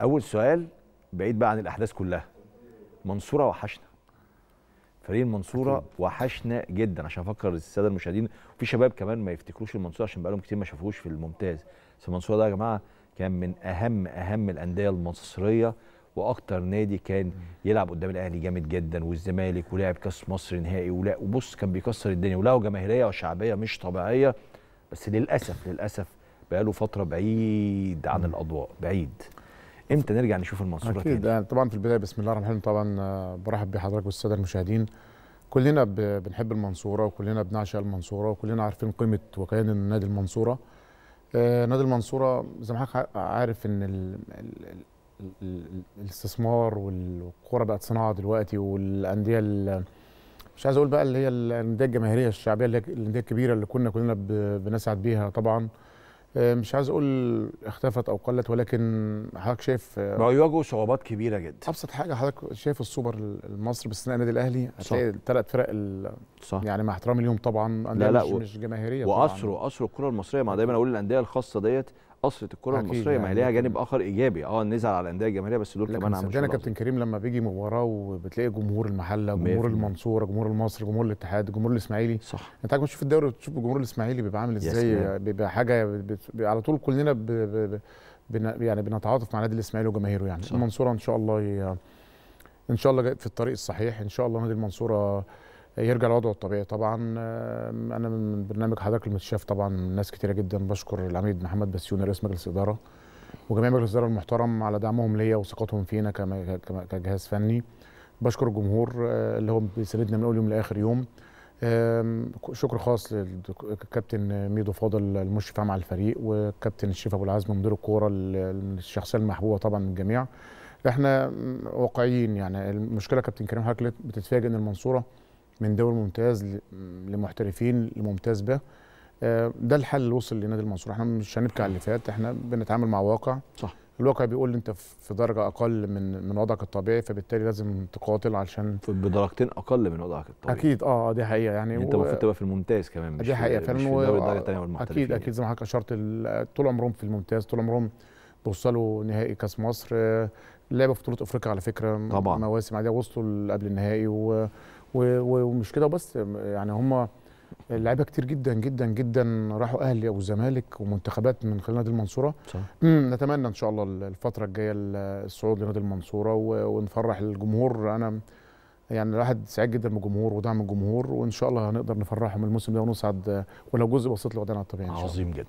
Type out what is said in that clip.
اول سؤال بعيد بقى عن الاحداث كلها منصوره وحشنا فريق المنصوره وحشنا جدا عشان افكر الساده المشاهدين وفي شباب كمان ما يفتكروش المنصوره عشان بقالهم كتير ما شافوش في الممتاز بس المنصوره ده يا جماعه كان من اهم اهم الانديه المصريه واكتر نادي كان يلعب قدام الاهلي جامد جدا والزمالك ولعب كاس مصر نهائي ولا وبص كان بيكسر الدنيا وله جماهيريه وشعبيه مش طبيعيه بس للاسف للاسف بقاله فتره بعيد عن الاضواء بعيد امتى نرجع نشوف المنصوره أكيد يعني طبعا في البدايه بسم الله الرحمن الرحيم طبعا آه، برحب بحضرتك والساده المشاهدين كلنا بنحب المنصوره وكلنا بنعشق المنصوره وكلنا عارفين قيمه وكيان نادي المنصوره آه، نادي المنصوره زي ما حضرتك عارف ان ال الاستثمار والكوره بقت صناعه دلوقتي والانديه مش عايز اقول بقى اللي هي الانديه الجماهيريه الشعبيه اللي هي الانديه الكبيره اللي كنا كلنا بنسعد بيها طبعا آه، مش عايز اقول اختفت او قلت ولكن حضرتك شايف آه، بقوا يواجهوا صعوبات كبيره جدا ابسط حاجه حضرتك شايف السوبر المصري باستثناء النادي الاهلي هتلاقي الثلاث فرق صح يعني مع احترامي ليهم طبعا انديه لا لا مش, و... مش جماهيريه وقصر قصر الكره المصريه ما دايما اقول الانديه الخاصه ديت قصره الكره المصريه يعني ما هي يعني ليها جانب اخر ايجابي اه نزل على الانديه الجماهيريه بس دول كمان عملوا صدقني كابتن كريم لما بيجي مباراه وبتلاقي جمهور المحله جمهور المنصوره جمهور المصري جمهور الاتحاد جمهور الاسماعيلي صح انت عايز تشوف الدوري وتشوف الجمهور الاسماعيلي بيبقى عامل ازاي بيبقى حاجه بيبقى على طول كلنا ب... ب... ب... يعني بنتعاطف مع نادي الاسماعيلي وجماهيره يعني صح. المنصوره ان شاء الله ي... ان شاء الله في الطريق الصحيح ان شاء الله نادي المنصوره يرجع لوضعه الطبيعي طبعا انا من برنامج حضرتك المستشاف طبعا ناس كتيره جدا بشكر العميد محمد بسيون رئيس مجلس الاداره وجميع مجلس الاداره المحترم على دعمهم ليا وثقتهم فينا كجهاز فني بشكر الجمهور آه، اللي هو بيساندنا من اول يوم لاخر يوم شكر خاص للكابتن ميدو فاضل المشرف على الفريق وكابتن الشريف ابو العزم مدير الكوره الشخصيه المحبوبه طبعا من الجميع احنا واقعيين يعني المشكله كابتن كريم حضرتك بتتفاجئ ان المنصوره من دوري ممتاز لمحترفين لممتاز به آه، ده الحل اللي وصل لنادي المنصوره احنا مش هنبكي على اللي فات احنا بنتعامل مع واقع صح الواقع بيقول انت في درجه اقل من من وضعك الطبيعي فبالتالي لازم تقاتل علشان بدرجتين اقل من وضعك الطبيعي اكيد اه دي حقيقه يعني, يعني انت المفروض و... تبقى في الممتاز كمان مش دي حقيقه فعلا مش اكيد اكيد يعني. زي ما حضرتك اشرت طول عمرهم في الممتاز طول عمرهم وصلوا نهائي كاس مصر آه، لعبوا في بطوله افريقيا على فكره طبعا مواسم عاديه وصلوا قبل النهائي و... و... ومش كده وبس يعني هم لعيبه كتير جدا جدا جدا راحوا اهلي او الزمالك ومنتخبات من خلال نادي المنصوره صح. نتمنى ان شاء الله الفتره الجايه الصعود لنادي المنصوره و... ونفرح الجمهور انا يعني الواحد سعيد جدا بالجمهور ودعم الجمهور وان شاء الله هنقدر نفرحهم الموسم ده ونصعد ولو جزء بسيط لوضعنا الطبيعي ان شاء الله عظيم جدا